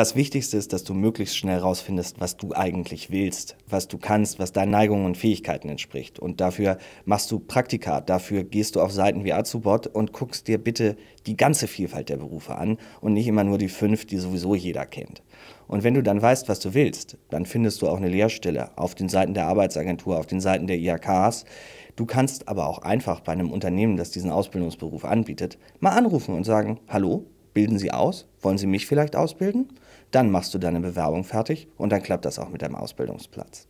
Das Wichtigste ist, dass du möglichst schnell herausfindest, was du eigentlich willst, was du kannst, was deinen Neigungen und Fähigkeiten entspricht. Und dafür machst du Praktika, dafür gehst du auf Seiten wie Azubot und guckst dir bitte die ganze Vielfalt der Berufe an und nicht immer nur die fünf, die sowieso jeder kennt. Und wenn du dann weißt, was du willst, dann findest du auch eine Lehrstelle auf den Seiten der Arbeitsagentur, auf den Seiten der IAKs. Du kannst aber auch einfach bei einem Unternehmen, das diesen Ausbildungsberuf anbietet, mal anrufen und sagen, hallo, bilden Sie aus? Wollen Sie mich vielleicht ausbilden? Dann machst du deine Bewerbung fertig und dann klappt das auch mit deinem Ausbildungsplatz.